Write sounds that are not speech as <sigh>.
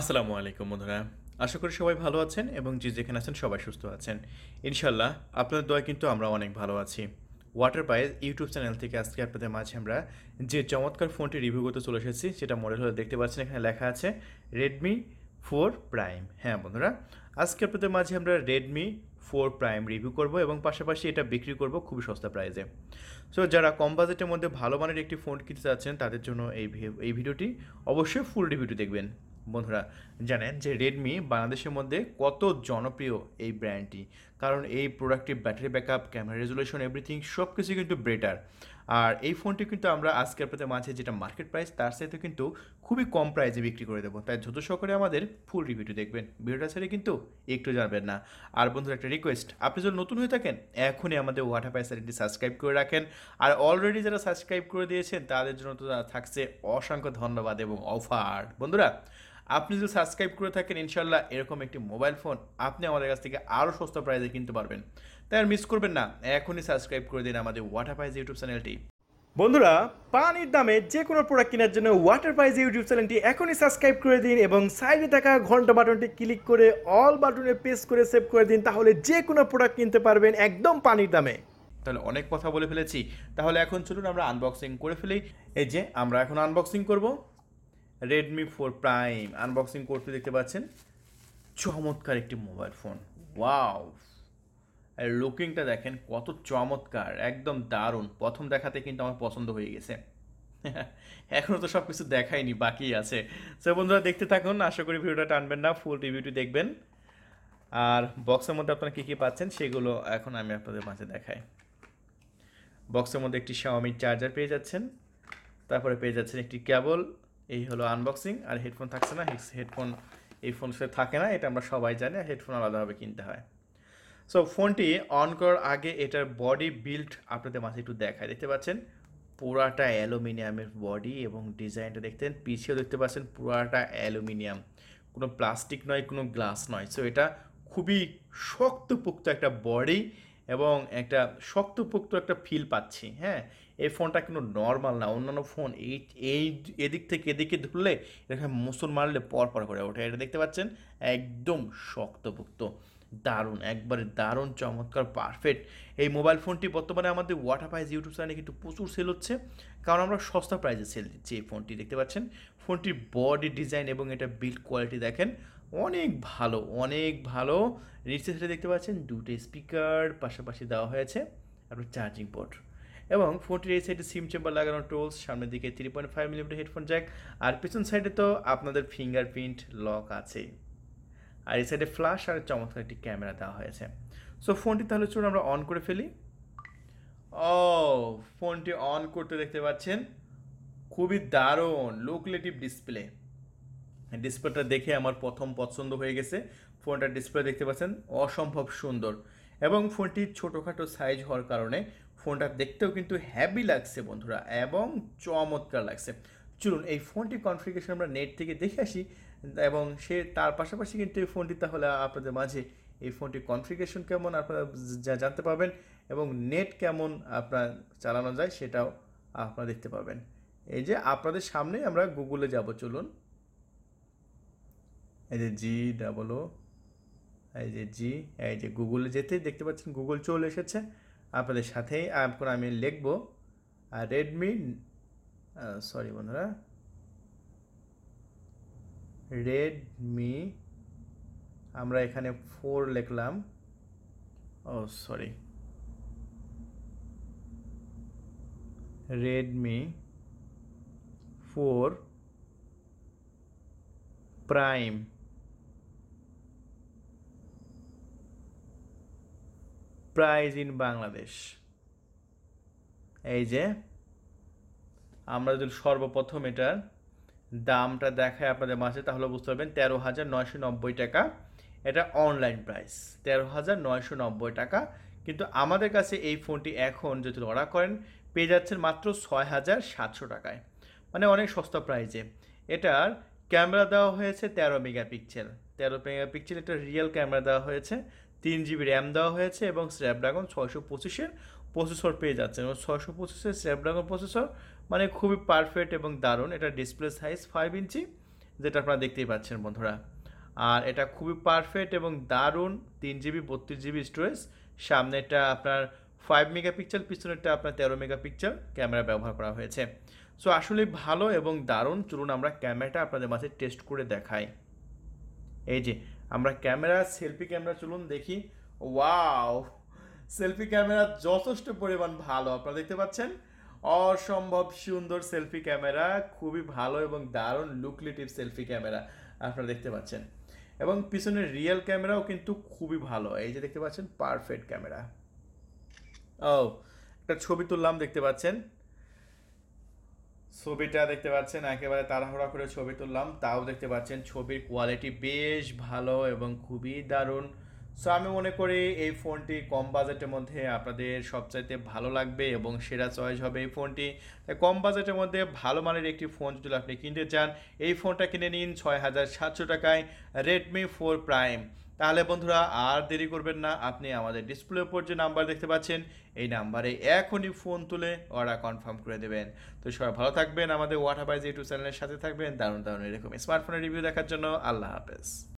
আসসালামু আলাইকুম বন্ধুরা আশা করি সবাই ভালো আছেন এবং যে যেখানে আছেন সবাই সুস্থ আছেন ইনশাল্লাহ আপনাদের দয়া কিন্তু আমরা অনেক ভালো আছি ওয়াটার পাইজ ইউটিউব চ্যানেল থেকে আজকে আপনাদের মাঝে আমরা যে চমৎকার ফোনটি রিভিউ করতে চলে এসেছি সেটা মডেল হলে দেখতে পাচ্ছেন এখানে লেখা আছে রেডমি ফোর প্রাইম হ্যাঁ বন্ধুরা আজকে আপনাদের মাঝে আমরা রেডমি ফোর প্রাইম রিভিউ করব এবং পাশাপাশি এটা বিক্রি করব খুবই সস্তা প্রাইসে সো যারা কম বাজেটের মধ্যে ভালো মানের একটি ফোন কিনতে চাচ্ছেন তাদের জন্য এই এই ভিডিওটি অবশ্যই ফুল রিভিউটি দেখবেন বন্ধুরা জানেন যে রেডমি বাংলাদেশের মধ্যে কত জনপ্রিয় এই ব্র্যান্ডটি কারণ এই প্রোডাক্টটির battery backup camera resolution everything সব কিছু কিন্তু বেটার আর এই ফোনটি কিন্তু আমরা আজকে আপনাদের মাঝে যেটা মার্কেট প্রাইস তার সাথে কিন্তু খুবই কম প্রাইসে বিক্রি করে দেবো তাই যত সকলে আমাদের ফুল রিভিউটি দেখবেন ভিডিওটা ছেড়ে কিন্তু একটু জানবেন না আর বন্ধুরা একটা রিকোয়েস্ট আপনি যদি নতুন হয়ে থাকেন এখনই আমাদের ওয়াটার প্রাইস চ্যানেলটি সাবস্ক্রাইব করে রাখেন আর অলরেডি যারা সাবস্ক্রাইব করে দিয়েছেন তাদের জন্য তো থাকছে অসংখ্য ধন্যবাদ এবং অফার বন্ধুরা আপনি যদি সাবস্ক্রাইব করে থাকেন ইনশাল্লাহ এরকম একটি মোবাইল ফোন আপনি আমাদের কাছ থেকে আরও সস্তা প্রাইজে কিনতে পারবেন তাই আর মিস করবেন না এখনই সাবস্ক্রাইব করে দিন আমাদের ওয়াটার প্রাইজ ইউটিউব চ্যানেলটি বন্ধুরা পানির দামে যে কোনো প্রোডাক্ট কেনার জন্য ওয়াটার প্রাইজ ইউটিউব চ্যানেলটি এখনই সাবস্ক্রাইব করে দিন এবং সাইডে থাকা ঘন্টা বাটনটি ক্লিক করে অল বাটনে প্রেস করে সেভ করে দিন তাহলে যে কোনো প্রোডাক্ট কিনতে পারবেন একদম পানির দামে তাহলে অনেক কথা বলে ফেলেছি তাহলে এখন চলুন আমরা আনবক্সিং করে ফেলি এই যে আমরা এখন আনবক্সিং করব রেডমি ফোর প্রাইম আনবক্সিং করতে দেখতে পাচ্ছেন চমৎকার একটি মোবাইল ফোন ওয়াও আর লুকিংটা দেখেন কত চমৎকার একদম দারুণ প্রথম দেখাতে কিন্তু আমার পছন্দ হয়ে গেছে <laughs> এখনও তো সব কিছু দেখায়নি বাকি আছে সে বন্ধুরা দেখতে থাকুন আশা করি ভিডিওটা টানবেন না ফুল রিভিউটি দেখবেন আর বক্সের মধ্যে আপনারা কী কী পাচ্ছেন সেগুলো এখন আমি আপনাদের মাঝে দেখাই বক্সের মধ্যে একটি শাওমির চার্জার পেয়ে যাচ্ছেন তারপরে পেয়ে যাচ্ছেন একটি কেবল এই হলো আনবক্সিং আর হেডফোন থাকছে না হেডফোন এই ফোন সে থাকে না এটা আমরা সবাই জানি হেডফোন আলাদাভাবে কিনতে হয় সো ফোনটি অন করার আগে এটার বডি বিল্ড আপনাদের মাঝে একটু দেখায় দেখতে পাচ্ছেন পুরাটা অ্যালুমিনিয়ামের বডি এবং ডিজাইনটা দেখতেন পিছিয়েও দেখতে পাচ্ছেন পুরাটা অ্যালুমিনিয়াম কোনো প্লাস্টিক নয় কোনো গ্লাস নয় সো এটা খুবই শক্তপোক্ত একটা বডি এবং একটা শক্তপোক্ত একটা ফিল পাচ্ছি হ্যাঁ এই ফোনটা কিন্তু নর্মাল না অন্যান্য ফোন এই এই এদিক থেকে এদিকে ধরলে এখানে মুসল মারলে পরপর করে ওঠে এটা দেখতে পাচ্ছেন একদম শক্তপোক্ত দারুণ একবারে দারুণ চমৎকার পারফেক্ট এই মোবাইল ফোনটি বর্তমানে আমাদের ওয়াটার প্রাইজ ইউটিউব চ্যানেলে কিন্তু প্রচুর সেল হচ্ছে কারণ আমরা সস্তা প্রাইজে সেল দিচ্ছি এই ফোনটি দেখতে পাচ্ছেন ফোনটির বডি ডিজাইন এবং এটা বিল্ড কোয়ালিটি দেখেন অনেক ভালো অনেক ভালো নিচে সেটা দেখতে পাচ্ছেন দুটো স্পিকার পাশাপাশি দেওয়া হয়েছে আর চার্জিং পোর্ট এবং ফোনটির এই সাইডে সিম চেম্বার লাগানো টোলস সামনের দিকে three point five millimetre headphone jack আর পিছন সাইডে তো আপনাদের ফিঙ্গারপ্রিন্ট লক আছে আর এই সাইডে ফ্ল্যাশ আর চমৎকার একটি ক্যামেরা দেওয়া হয়েছে সো ফোনটি তাহলে চলুন আমরা অন করে ফেলি ও ফোনটি অন করতে দেখতে পাচ্ছেন খুবই দারুণ লোকলেটিভ ডিসপ্লে ডিসপ্লেটা দেখে আমার প্রথম পছন্দ হয়ে গেছে ফোনটার ডিসপ্লে দেখতে পাচ্ছেন অসম্ভব সুন্দর এবং ফোনটি ছোটোখাটো সাইজ হওয়ার কারণে ফোনটা দেখতেও কিন্তু হ্যাবি লাগছে বন্ধুরা এবং চমৎকার লাগছে চলুন এই ফোনটি কনফিগারেশন আমরা নেট থেকে দেখে আসি এবং সে তার পাশাপাশি কিন্তু এই ফোনটি তাহলে আপনাদের মাঝে এই ফোনটির কনফিগারেশন কেমন আপনারা জানতে পারবেন এবং নেট কেমন আপনার চালানো যায় সেটাও আপনারা দেখতে পাবেন এই যে আপনাদের সামনেই আমরা গুগলে যাব চলুন এই যে জি ডাবল ও এই যে জি এই যে গুগলে যেতেই দেখতে পাচ্ছেন গুগল চলে এসেছে আপনাদের সাথে এখন আমি লিখব রেডমি সরি বন্ধুরা রেডমি আমরা এখানে ফোর লিখলাম ও sorry Redmi four prime price in Bangladesh এই যে আমরা যদি সর্বপ্রথম এটার দামটা দেখায় আপনাদের মাঝে তাহলে বুঝতে পারবেন তেরো হাজার নয়শো নব্বই টাকা এটা অনলাইন প্রাইস তেরো হাজার নয়শো নব্বই টাকা কিন্তু আমাদের কাছে এই ফোনটি এখন যদি অর্ডার করেন পেয়ে যাচ্ছেন মাত্র ছয় হাজার সাতশো টাকায় মানে অনেক সস্তা প্রাইজে এটার ক্যামেরা দেওয়া হয়েছে তেরো মেগাপিক্সেল তেরো মেগাপিক্সেল একটা রিয়েল ক্যামেরা দেওয়া হয়েছে তিন জিবি র্যাম দেওয়া হয়েছে এবং স্ন্যাপড্রাগন ছয়শো পঁচিশের প্রসেসর পেয়ে যাচ্ছেন এবং ছয়শো পঁচিশের স্ন্যাপড্রাগন প্রসেসর মানে খুবই পারফেক্ট এবং দারুণ এটা ডিসপ্লে সাইজ ফাইভ ইঞ্চি যেটা আপনারা দেখতেই পাচ্ছেন বন্ধুরা আর এটা খুবই পারফেক্ট এবং দারুণ তিন জিবি বত্রিশ জিবি স্টোরেজ সামনেটা আপনার ফাইভ মেগাপিক্সেল পিছনেরটা আপনার তেরো মেগাপিক্সেল ক্যামেরা ব্যবহার করা হয়েছে সো আসলে ভালো এবং দারুণ চলুন আমরা ক্যামেরাটা আপনাদের মাঝে টেস্ট করে দেখাই এই যে আমরা ক্যামেরা সেলফি ক্যামেরা চলুন দেখি ওয়াও সেলফি ক্যামেরা যথেষ্ট পরিমাণ ভালো আপনারা দেখতে পাচ্ছেন অসম্ভব সুন্দর সেলফি ক্যামেরা খুবই ভালো এবং দারুণ লুকলেটিভ সেলফি ক্যামেরা আপনারা দেখতে পাচ্ছেন এবং পিছনের রিয়েল ক্যামেরাও কিন্তু খুবই ভালো এই যে দেখতে পাচ্ছেন পারফেক্ট ক্যামেরা ও একটা ছবি তুললাম দেখতে পাচ্ছেন ছবিটা দেখতে পাচ্ছেন একেবারে তাড়াহুড়া করে ছবি তুললাম তাও দেখতে পাচ্ছেন ছবির কোয়ালিটি বেশ ভালো এবং খুবই দারুণ সো আমি মনে করি এই ফোনটি কম বাজেটের মধ্যে আপনাদের সবচাইতে ভালো লাগবে এবং সেরা চয়েস হবে এই ফোনটি তাই কম বাজেটের মধ্যে ভালো মানের একটি ফোন যদি আপনি কিনতে চান এই ফোনটা কিনে নিন ছয় হাজার সাতশো টাকায় রেডমি ফোর প্রাইম তাহলে বন্ধুরা আর দেরি করবেন না আপনি আমাদের ডিসপ্লে উপর যে নাম্বার দেখতে পাচ্ছেন এই নাম্বারে এখনই ফোন তুলে অর্ডার কনফার্ম করে দেবেন তো সবাই ভালো থাকবেন আমাদের ওয়াটার বাইজ ইউটিউব চ্যানেলের সাথে থাকবেন দারুণ দারুণ এরকম স্মার্টফোনের রিভিউ দেখার জন্য আল্লাহ হাফেজ